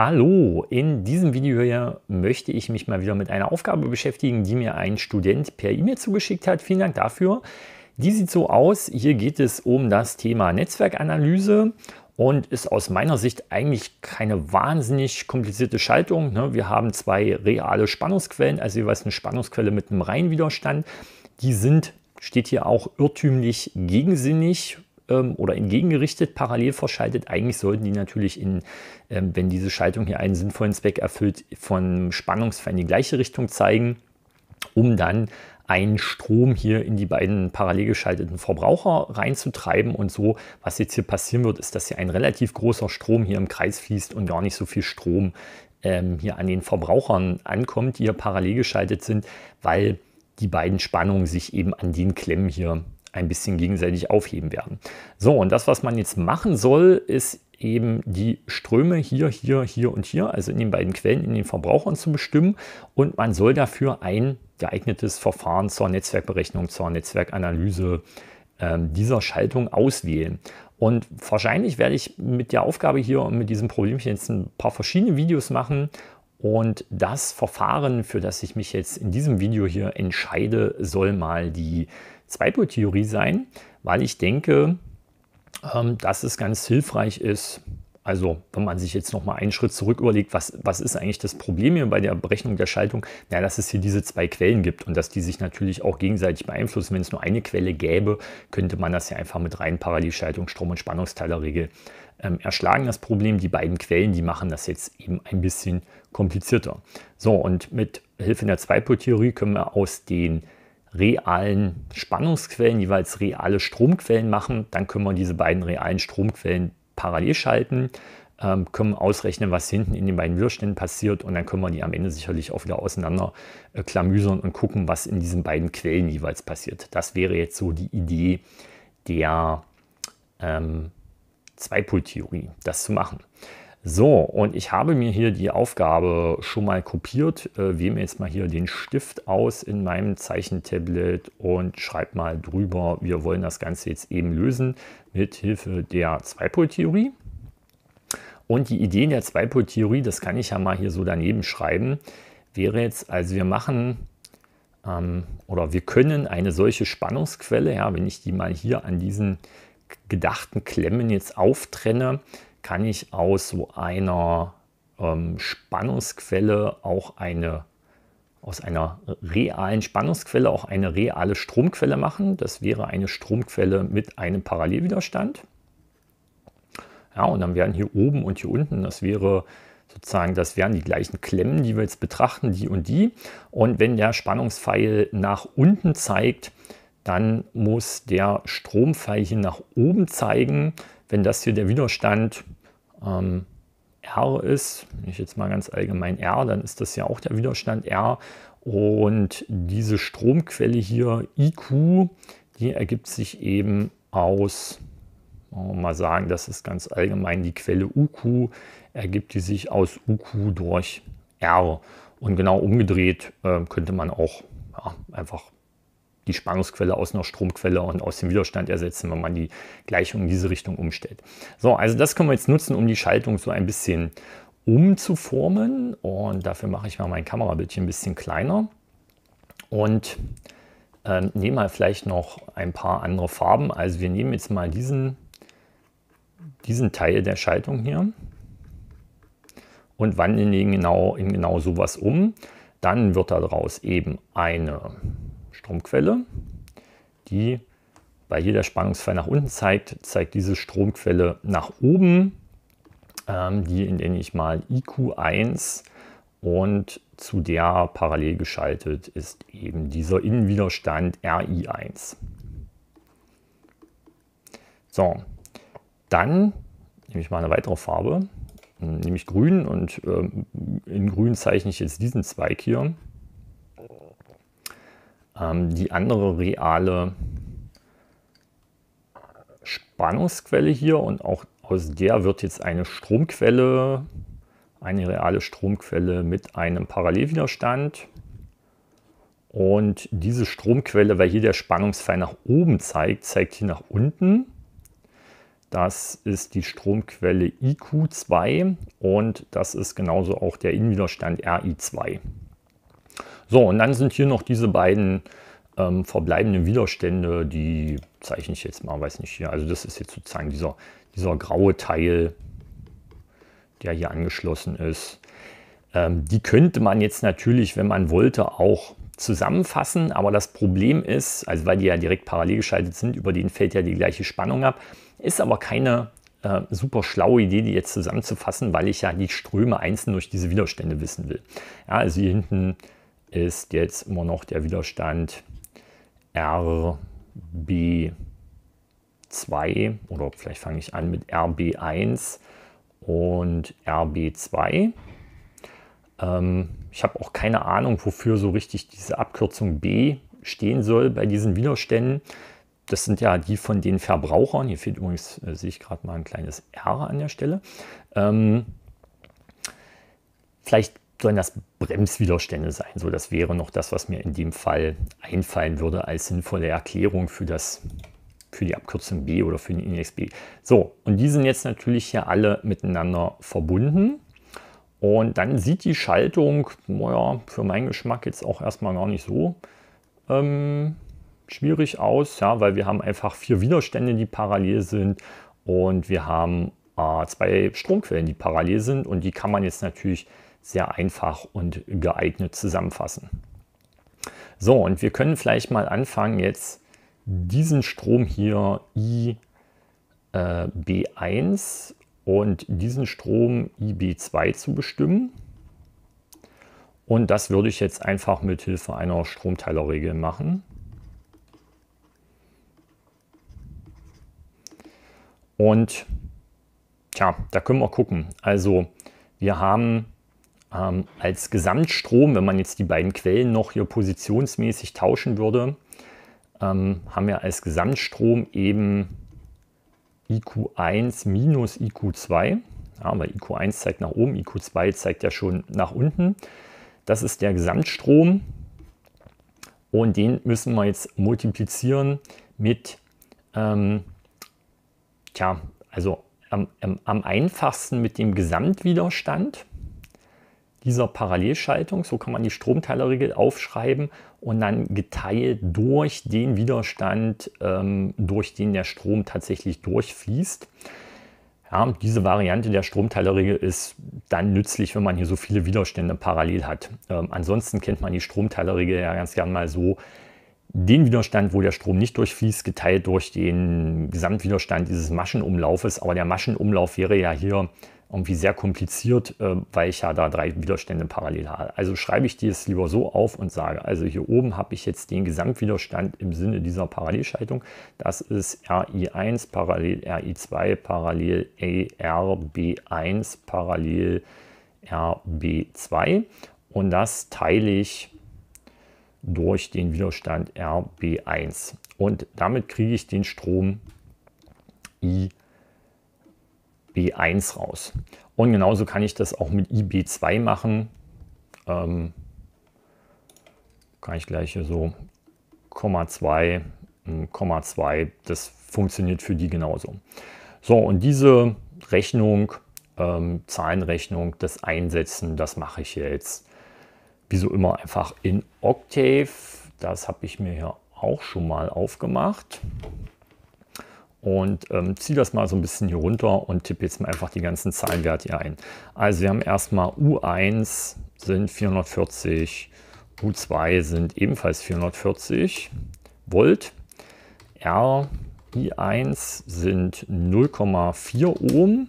Hallo, in diesem Video hier möchte ich mich mal wieder mit einer Aufgabe beschäftigen, die mir ein Student per E-Mail zugeschickt hat. Vielen Dank dafür. Die sieht so aus, hier geht es um das Thema Netzwerkanalyse und ist aus meiner Sicht eigentlich keine wahnsinnig komplizierte Schaltung. Ne? Wir haben zwei reale Spannungsquellen, also jeweils eine Spannungsquelle mit einem Reihenwiderstand. Die sind, steht hier auch, irrtümlich gegensinnig ähm, oder entgegengerichtet parallel verschaltet. Eigentlich sollten die natürlich, in, ähm, wenn diese Schaltung hier einen sinnvollen Zweck erfüllt, von Spannungsfall in die gleiche Richtung zeigen, um dann einen Strom hier in die beiden parallel geschalteten Verbraucher reinzutreiben. Und so, was jetzt hier passieren wird, ist, dass hier ein relativ großer Strom hier im Kreis fließt und gar nicht so viel Strom ähm, hier an den Verbrauchern ankommt, die hier parallel geschaltet sind, weil die beiden Spannungen sich eben an den Klemmen hier ein bisschen gegenseitig aufheben werden. So, und das, was man jetzt machen soll, ist eben die Ströme hier, hier, hier und hier, also in den beiden Quellen, in den Verbrauchern zu bestimmen. Und man soll dafür ein geeignetes Verfahren zur Netzwerkberechnung, zur Netzwerkanalyse äh, dieser Schaltung auswählen. Und wahrscheinlich werde ich mit der Aufgabe hier und mit diesem Problemchen jetzt ein paar verschiedene Videos machen und das Verfahren, für das ich mich jetzt in diesem Video hier entscheide, soll mal die Zweipol-Theorie sein, weil ich denke, ähm, dass es ganz hilfreich ist, also wenn man sich jetzt nochmal einen Schritt zurück überlegt, was, was ist eigentlich das Problem hier bei der Berechnung der Schaltung? Na, dass es hier diese zwei Quellen gibt und dass die sich natürlich auch gegenseitig beeinflussen. Wenn es nur eine Quelle gäbe, könnte man das ja einfach mit rein Parallelschaltung, Strom- und Spannungsteilerregel ähm, erschlagen. Das Problem, die beiden Quellen, die machen das jetzt eben ein bisschen komplizierter. So, und mit Hilfe der Zweipol-Theorie können wir aus den realen Spannungsquellen, jeweils reale Stromquellen machen. Dann können wir diese beiden realen Stromquellen parallel schalten, ähm, können ausrechnen, was hinten in den beiden Widerständen passiert und dann können wir die am Ende sicherlich auch wieder auseinander äh, klamüsern und gucken, was in diesen beiden Quellen jeweils passiert. Das wäre jetzt so die Idee der ähm, Zweipoltheorie, das zu machen. So, und ich habe mir hier die Aufgabe schon mal kopiert, äh, wähle mir jetzt mal hier den Stift aus in meinem Zeichentablet und schreibe mal drüber, wir wollen das Ganze jetzt eben lösen mit Hilfe der Zweipoltheorie. Und die Ideen der Zweipoltheorie, das kann ich ja mal hier so daneben schreiben, wäre jetzt, also wir machen ähm, oder wir können eine solche Spannungsquelle, ja, wenn ich die mal hier an diesen gedachten Klemmen jetzt auftrenne, kann ich aus so einer ähm, Spannungsquelle auch eine aus einer realen Spannungsquelle auch eine reale Stromquelle machen. Das wäre eine Stromquelle mit einem Parallelwiderstand. Ja, und dann wären hier oben und hier unten, das wäre sozusagen, das wären die gleichen Klemmen, die wir jetzt betrachten, die und die. Und wenn der Spannungspfeil nach unten zeigt, dann muss der Strompfeil hier nach oben zeigen. Wenn das hier der Widerstand ähm, R ist, wenn ich jetzt mal ganz allgemein R, dann ist das ja auch der Widerstand R. Und diese Stromquelle hier, IQ, die ergibt sich eben aus, mal sagen, das ist ganz allgemein die Quelle UQ, ergibt die sich aus UQ durch R. Und genau umgedreht äh, könnte man auch ja, einfach die Spannungsquelle aus einer Stromquelle und aus dem Widerstand ersetzen, wenn man die Gleichung in diese Richtung umstellt. So, also das können wir jetzt nutzen, um die Schaltung so ein bisschen umzuformen. Und dafür mache ich mal mein Kamerabildchen ein bisschen kleiner. Und ähm, nehme mal vielleicht noch ein paar andere Farben. Also wir nehmen jetzt mal diesen, diesen Teil der Schaltung hier und wandeln ihn genau in genau sowas um. Dann wird daraus eben eine Stromquelle, die bei jeder Spannungsfall nach unten zeigt, zeigt diese Stromquelle nach oben, ähm, die nenne ich mal IQ1 und zu der parallel geschaltet ist eben dieser Innenwiderstand RI1. So, dann nehme ich mal eine weitere Farbe, nehme ich grün und ähm, in grün zeichne ich jetzt diesen Zweig hier ähm, die andere reale Spannungsquelle hier und auch aus der wird jetzt eine Stromquelle, eine reale Stromquelle mit einem Parallelwiderstand. Und diese Stromquelle, weil hier der Spannungsfall nach oben zeigt, zeigt hier nach unten. Das ist die Stromquelle IQ2 und das ist genauso auch der Innenwiderstand RI2. So, und dann sind hier noch diese beiden ähm, verbleibenden Widerstände, die zeichne ich jetzt mal, weiß nicht hier. Also das ist jetzt sozusagen dieser, dieser graue Teil, der hier angeschlossen ist. Ähm, die könnte man jetzt natürlich, wenn man wollte, auch zusammenfassen. Aber das Problem ist, also weil die ja direkt parallel geschaltet sind, über den fällt ja die gleiche Spannung ab, ist aber keine äh, super schlaue Idee, die jetzt zusammenzufassen, weil ich ja die Ströme einzeln durch diese Widerstände wissen will. Ja, also hier hinten ist jetzt immer noch der Widerstand RB2 oder vielleicht fange ich an mit RB1 und RB2. Ähm, ich habe auch keine Ahnung, wofür so richtig diese Abkürzung B stehen soll bei diesen Widerständen. Das sind ja die von den Verbrauchern. Hier fehlt übrigens, äh, sehe ich gerade mal ein kleines R an der Stelle. Ähm, vielleicht sollen das Bremswiderstände sein. So, das wäre noch das, was mir in dem Fall einfallen würde als sinnvolle Erklärung für das für die Abkürzung B oder für den Index B. So, und die sind jetzt natürlich hier alle miteinander verbunden. Und dann sieht die Schaltung, naja, für meinen Geschmack jetzt auch erstmal gar nicht so ähm, schwierig aus, ja, weil wir haben einfach vier Widerstände, die parallel sind und wir haben äh, zwei Stromquellen, die parallel sind und die kann man jetzt natürlich sehr einfach und geeignet zusammenfassen. So, und wir können vielleicht mal anfangen, jetzt diesen Strom hier IB1 äh, und diesen Strom IB2 zu bestimmen. Und das würde ich jetzt einfach mit Hilfe einer Stromteilerregel machen. Und tja, da können wir gucken. Also wir haben ähm, als Gesamtstrom, wenn man jetzt die beiden Quellen noch hier positionsmäßig tauschen würde, ähm, haben wir als Gesamtstrom eben IQ1 minus IQ2. Ja, weil IQ1 zeigt nach oben, IQ2 zeigt ja schon nach unten. Das ist der Gesamtstrom und den müssen wir jetzt multiplizieren mit, ähm, tja, also am, am, am einfachsten mit dem Gesamtwiderstand dieser Parallelschaltung, so kann man die Stromteilerregel aufschreiben und dann geteilt durch den Widerstand, ähm, durch den der Strom tatsächlich durchfließt. Ja, diese Variante der Stromteilerregel ist dann nützlich, wenn man hier so viele Widerstände parallel hat. Ähm, ansonsten kennt man die Stromteilerregel ja ganz gern mal so. Den Widerstand, wo der Strom nicht durchfließt, geteilt durch den Gesamtwiderstand dieses Maschenumlaufes. Aber der Maschenumlauf wäre ja hier irgendwie sehr kompliziert, äh, weil ich ja da drei Widerstände parallel habe. Also schreibe ich dir es lieber so auf und sage, also hier oben habe ich jetzt den Gesamtwiderstand im Sinne dieser Parallelschaltung. Das ist RI1 parallel RI2 parallel ARB1 parallel RB2 und das teile ich durch den Widerstand RB1 und damit kriege ich den Strom I1. 1 raus. Und genauso kann ich das auch mit IB2 machen. Ähm, kann ich gleich hier so, Komma 2, Komma 2, das funktioniert für die genauso. So, und diese Rechnung, ähm, Zahlenrechnung, das Einsetzen, das mache ich jetzt, wie so immer, einfach in Octave. Das habe ich mir hier auch schon mal aufgemacht und ähm, ziehe das mal so ein bisschen hier runter und tippe jetzt mal einfach die ganzen Zahlenwerte hier ein. Also wir haben erstmal U1 sind 440, U2 sind ebenfalls 440 Volt, R, I1 sind 0,4 Ohm,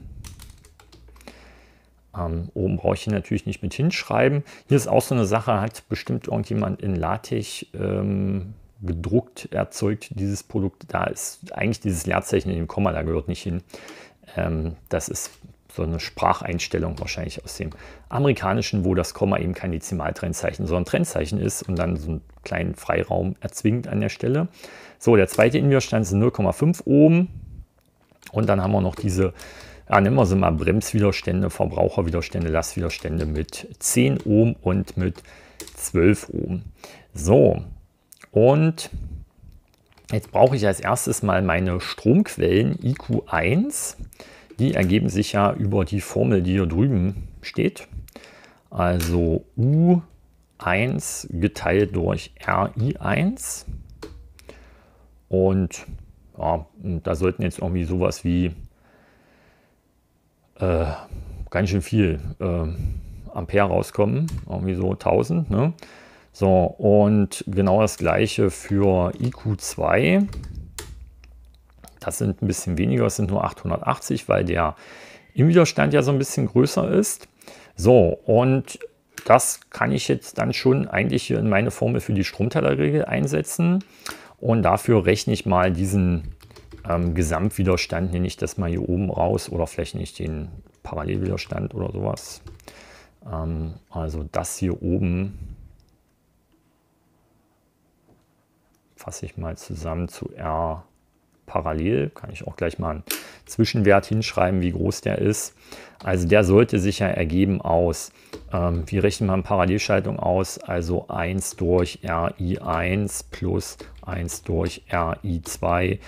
ähm, oben brauche ich natürlich nicht mit hinschreiben. Hier ist auch so eine Sache, hat bestimmt irgendjemand in LaTeX ähm, gedruckt erzeugt, dieses Produkt. Da ist eigentlich dieses Leerzeichen in dem Komma, da gehört nicht hin. Ähm, das ist so eine Spracheinstellung wahrscheinlich aus dem Amerikanischen, wo das Komma eben kein Dezimaltrennzeichen, sondern Trennzeichen ist und dann so einen kleinen Freiraum erzwingt an der Stelle. So, der zweite Inwiderstand sind 0,5 oben. Und dann haben wir noch diese, ja, nehmen wir sie mal Bremswiderstände, Verbraucherwiderstände, Lastwiderstände mit 10 Ohm und mit 12 Ohm. So, und jetzt brauche ich als erstes mal meine Stromquellen IQ1. Die ergeben sich ja über die Formel, die hier drüben steht. Also U1 geteilt durch RI1. Und ja, da sollten jetzt irgendwie sowas wie äh, ganz schön viel äh, Ampere rauskommen, irgendwie so 1000. Ne? So, und genau das gleiche für IQ2. Das sind ein bisschen weniger, es sind nur 880, weil der im Widerstand ja so ein bisschen größer ist. So, und das kann ich jetzt dann schon eigentlich hier in meine Formel für die Stromteilerregel einsetzen. Und dafür rechne ich mal diesen ähm, Gesamtwiderstand, nenne ich das mal hier oben raus, oder vielleicht nicht den Parallelwiderstand oder sowas. Ähm, also das hier oben fasse ich mal zusammen zu R parallel. Kann ich auch gleich mal einen Zwischenwert hinschreiben, wie groß der ist. Also der sollte sich ja ergeben aus, ähm, wie rechnet man Parallelschaltung aus? Also 1 durch RI1 plus 1 durch RI2 äh,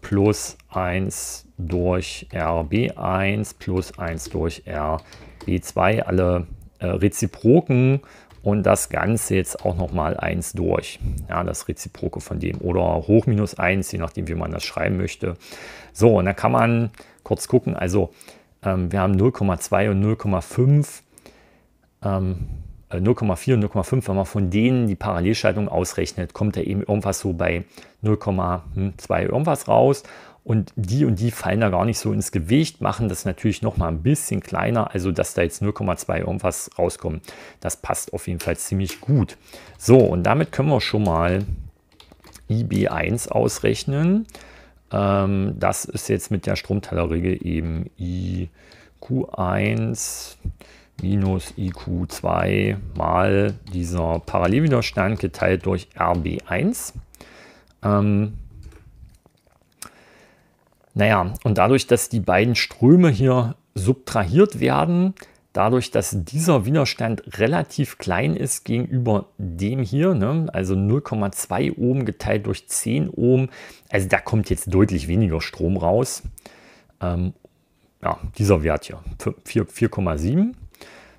plus 1 durch RB1 plus 1 durch RB2. Alle äh, Reziproken und das Ganze jetzt auch nochmal 1 durch. Ja, das Reziproke von dem oder hoch minus 1, je nachdem, wie man das schreiben möchte. So, und da kann man kurz gucken, also ähm, wir haben 0,2 und 0,5. Ähm, 0,4 äh, und 0,5, wenn man von denen die Parallelschaltung ausrechnet, kommt da eben irgendwas so bei 0,2 irgendwas raus und die und die fallen da gar nicht so ins Gewicht, machen das natürlich noch mal ein bisschen kleiner, also dass da jetzt 0,2 irgendwas rauskommt. Das passt auf jeden Fall ziemlich gut. So, und damit können wir schon mal IB1 ausrechnen. Ähm, das ist jetzt mit der Stromteilerregel eben IQ1 minus IQ2 mal dieser Parallelwiderstand geteilt durch RB1. Ähm, naja, und dadurch, dass die beiden Ströme hier subtrahiert werden, dadurch, dass dieser Widerstand relativ klein ist gegenüber dem hier, ne? also 0,2 Ohm geteilt durch 10 Ohm, also da kommt jetzt deutlich weniger Strom raus. Ähm, ja, dieser Wert hier, 4,7.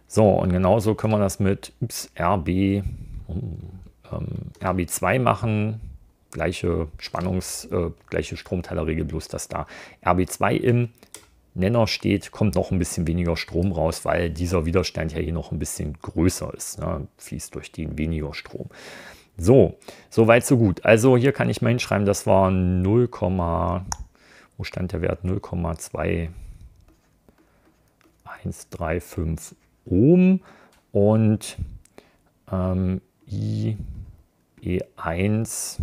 So, und genauso können wir das mit ups, RB, ähm, RB2 machen, gleiche Spannungs-, äh, gleiche Stromtellerregel, bloß dass da RB2 im Nenner steht, kommt noch ein bisschen weniger Strom raus, weil dieser Widerstand ja hier noch ein bisschen größer ist. Ne? Fließt durch den weniger Strom. So, soweit so gut. Also hier kann ich mal hinschreiben, das war 0, wo stand der Wert? 0,2135 Ohm und ähm, IE1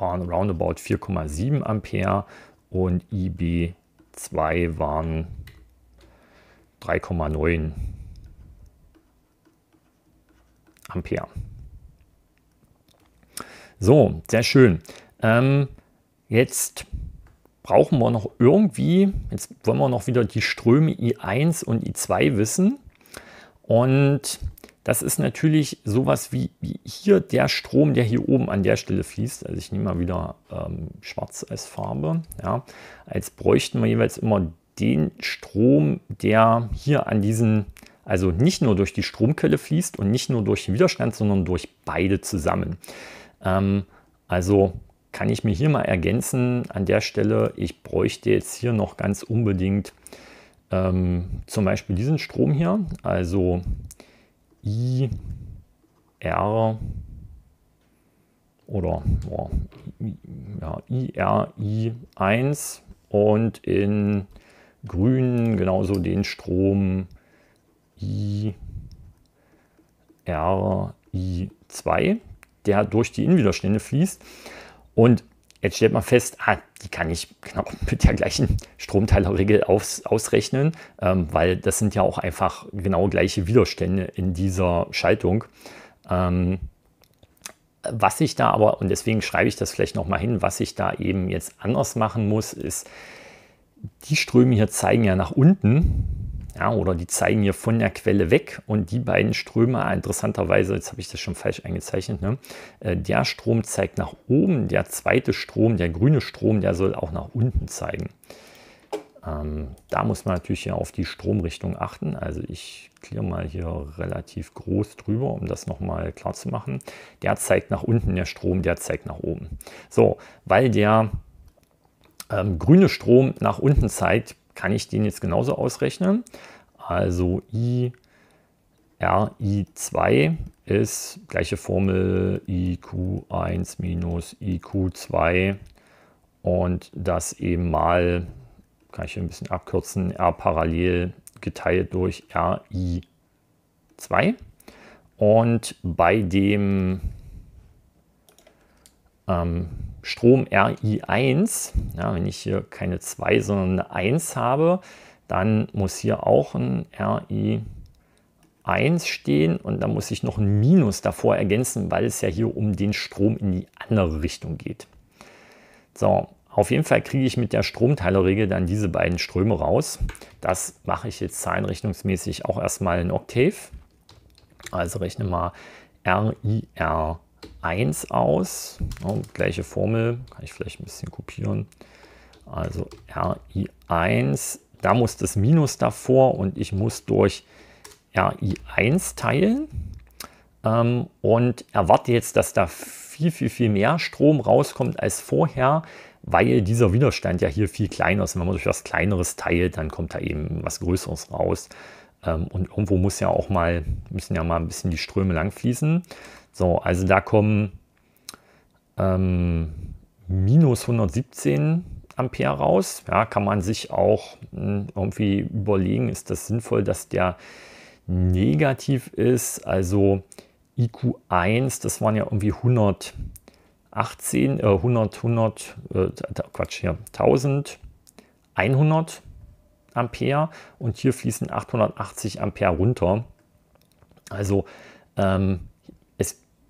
waren roundabout 4,7 Ampere und IB2 waren 3,9 Ampere. So, sehr schön. Ähm, jetzt brauchen wir noch irgendwie, jetzt wollen wir noch wieder die Ströme I1 und I2 wissen. Und das ist natürlich sowas wie hier der Strom, der hier oben an der Stelle fließt. Also ich nehme mal wieder ähm, schwarz als Farbe. Ja. Als bräuchten wir jeweils immer den Strom, der hier an diesen, also nicht nur durch die Stromquelle fließt und nicht nur durch den Widerstand, sondern durch beide zusammen. Ähm, also kann ich mir hier mal ergänzen an der Stelle, ich bräuchte jetzt hier noch ganz unbedingt ähm, zum Beispiel diesen Strom hier, also I R oder oh, ja, IRI1 und in grün genauso den Strom IRI2, der durch die Innenwiderstände fließt. Und Jetzt stellt man fest, ah, die kann ich genau mit der gleichen Stromteilerregel aus, ausrechnen, ähm, weil das sind ja auch einfach genau gleiche Widerstände in dieser Schaltung. Ähm, was ich da aber, und deswegen schreibe ich das vielleicht nochmal hin, was ich da eben jetzt anders machen muss, ist, die Ströme hier zeigen ja nach unten ja, oder die zeigen hier von der Quelle weg und die beiden Ströme, ah, interessanterweise, jetzt habe ich das schon falsch eingezeichnet, ne? Äh, der Strom zeigt nach oben, der zweite Strom, der grüne Strom, der soll auch nach unten zeigen. Ähm, da muss man natürlich ja auf die Stromrichtung achten. Also ich kläre mal hier relativ groß drüber, um das nochmal klar zu machen. Der zeigt nach unten, der Strom, der zeigt nach oben. So, weil der ähm, grüne Strom nach unten zeigt, kann ich den jetzt genauso ausrechnen. Also I RI2 ist gleiche Formel IQ1 minus IQ2 und das eben mal, kann ich hier ein bisschen abkürzen, R parallel geteilt durch RI2. Und bei dem ähm, Strom RI1, ja, wenn ich hier keine 2, sondern eine 1 habe, dann muss hier auch ein RI1 stehen und dann muss ich noch ein Minus davor ergänzen, weil es ja hier um den Strom in die andere Richtung geht. So, auf jeden Fall kriege ich mit der Stromteilerregel dann diese beiden Ströme raus. Das mache ich jetzt zahlenrechnungsmäßig auch erstmal in Octave. Also rechne mal RIR 1 1 aus. Oh, gleiche Formel, kann ich vielleicht ein bisschen kopieren. Also RI1, da muss das Minus davor und ich muss durch RI1 teilen ähm, und erwarte jetzt, dass da viel, viel, viel mehr Strom rauskommt als vorher, weil dieser Widerstand ja hier viel kleiner ist. Und wenn man durch was Kleineres teilt, dann kommt da eben was Größeres raus. Ähm, und irgendwo muss ja auch mal, müssen ja mal ein bisschen die Ströme lang fließen. So, also da kommen ähm, minus 117 Ampere raus. Ja, kann man sich auch mh, hm, irgendwie überlegen, ist das sinnvoll, dass der negativ ist? Also IQ1, das waren ja irgendwie 118, äh, 100, 100, äh, Quatsch hier, 1100 Ampere und hier fließen 880 Ampere runter. Also ähm,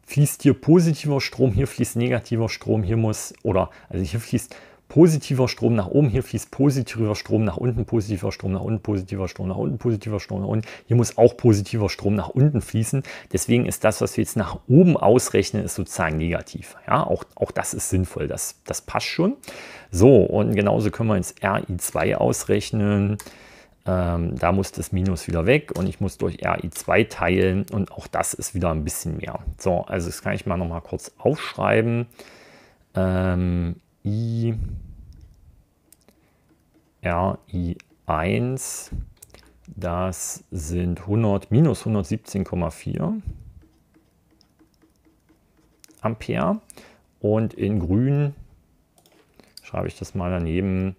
fließt hier positiver Strom, hier fließt negativer Strom, hier muss, oder also hier fließt positiver Strom nach oben, hier fließt positiver Strom nach unten, positiver Strom nach unten, positiver Strom nach unten, positiver Strom nach unten. Hier muss auch positiver Strom nach unten fließen. Deswegen ist das, was wir jetzt nach oben ausrechnen, ist sozusagen negativ. Ja, auch, auch das ist sinnvoll, das, das passt schon. So, und genauso können wir jetzt RI2 ausrechnen. Ähm, da muss das Minus wieder weg und ich muss durch RI2 teilen und auch das ist wieder ein bisschen mehr. So, also das kann ich mal noch mal kurz aufschreiben. Ähm, I RI1, das sind 100 minus 117,4 Ampere und in grün schreibe ich das mal daneben,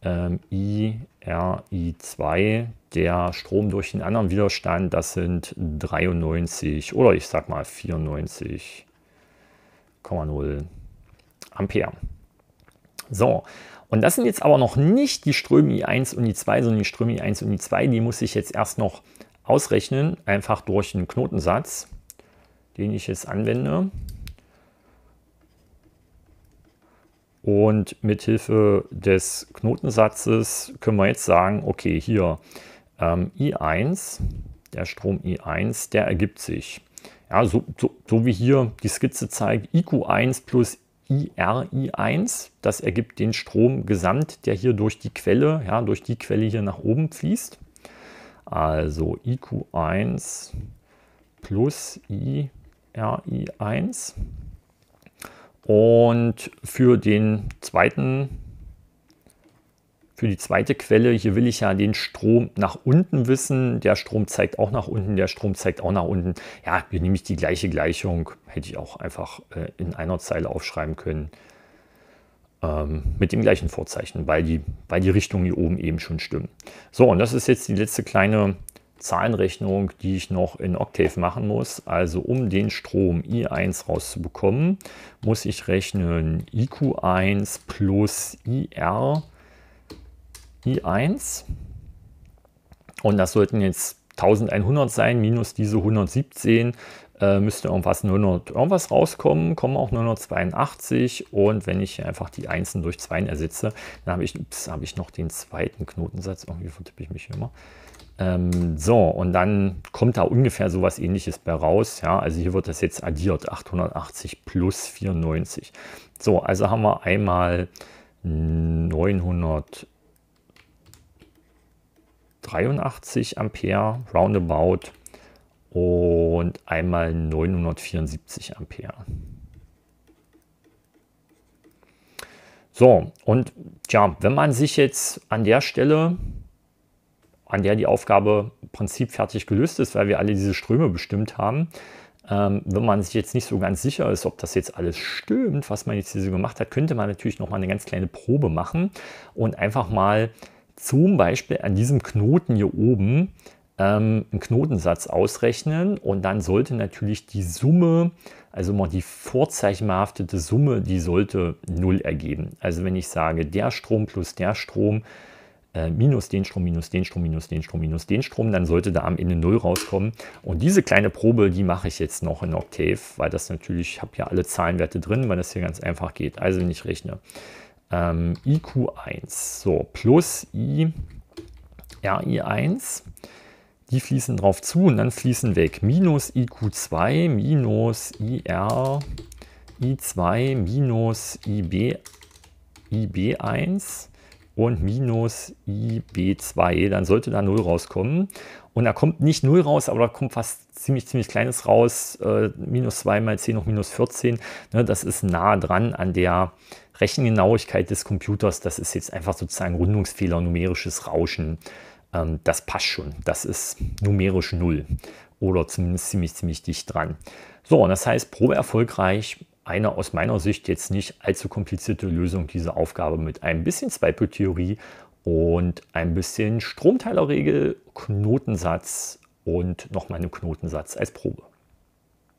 ähm, I RI2, der Strom durch den anderen Widerstand, das sind 93 oder ich sag mal 94,0 Ampere. So, und das sind jetzt aber noch nicht die Ströme I1 und I2, sondern die Ströme I1 und I2, die muss ich jetzt erst noch ausrechnen, einfach durch den Knotensatz, den ich jetzt anwende. Und mit Hilfe des Knotensatzes können wir jetzt sagen, okay, hier ähm, I1, der Strom I1, der ergibt sich. Ja, so, so, so wie hier die Skizze zeigt, IQ1 plus IRI1, das ergibt den Strom gesamt, der hier durch die Quelle, ja, durch die Quelle hier nach oben fließt. Also IQ1 plus IRI1 und für den zweiten, für die zweite Quelle, hier will ich ja den Strom nach unten wissen. Der Strom zeigt auch nach unten, der Strom zeigt auch nach unten. Ja, hier nehme ich die gleiche Gleichung. Hätte ich auch einfach äh, in einer Zeile aufschreiben können. Ähm, mit dem gleichen Vorzeichen, weil die, weil die Richtungen hier oben eben schon stimmen. So, und das ist jetzt die letzte kleine Zahlenrechnung, die ich noch in Octave machen muss. Also um den Strom I1 rauszubekommen, muss ich rechnen IQ1 plus IR I1. Und das sollten jetzt 1100 sein, minus diese 117 äh, müsste irgendwas 900 irgendwas rauskommen, kommen auch 982 und wenn ich einfach die Einsen durch 2 ersetze, dann habe ich, ups, ich noch den zweiten Knotensatz, irgendwie vertippe ich mich immer, ähm, so, und dann kommt da ungefähr so was ähnliches bei raus. Ja, also hier wird das jetzt addiert, 880 plus 94. So, also haben wir einmal 983 Ampere roundabout und einmal 974 Ampere. So, und ja, wenn man sich jetzt an der Stelle an der die Aufgabe im Prinzip fertig gelöst ist, weil wir alle diese Ströme bestimmt haben. Ähm, wenn man sich jetzt nicht so ganz sicher ist, ob das jetzt alles stimmt, was man jetzt hier so gemacht hat, könnte man natürlich nochmal eine ganz kleine Probe machen und einfach mal zum Beispiel an diesem Knoten hier oben ähm, einen Knotensatz ausrechnen und dann sollte natürlich die Summe, also mal die vorzeichenbehaftete Summe, die sollte 0 ergeben. Also wenn ich sage, der Strom plus der Strom äh, minus den Strom, minus den Strom, minus den Strom, minus den Strom, dann sollte da am Ende 0 rauskommen. Und diese kleine Probe, die mache ich jetzt noch in Octave, weil das natürlich, ich habe ja alle Zahlenwerte drin, weil das hier ganz einfach geht. Also wenn ich rechne, ähm, IQ1, so, plus I, RI1, die fließen drauf zu und dann fließen weg. Minus IQ2, minus IR, I2, minus IB, IB1, und minus IB2, dann sollte da 0 rauskommen. Und da kommt nicht 0 raus, aber da kommt was ziemlich, ziemlich Kleines raus. Äh, minus 2 mal 10 hoch minus 14. Ne, das ist nah dran an der Rechengenauigkeit des Computers. Das ist jetzt einfach sozusagen Rundungsfehler, numerisches Rauschen. Ähm, das passt schon. Das ist numerisch 0 oder zumindest ziemlich, ziemlich dicht dran. So, und das heißt, Probe erfolgreich, eine aus meiner Sicht jetzt nicht allzu komplizierte Lösung dieser Aufgabe mit ein bisschen Zweipeltheorie und ein bisschen Stromteilerregel, Knotensatz und nochmal einen Knotensatz als Probe.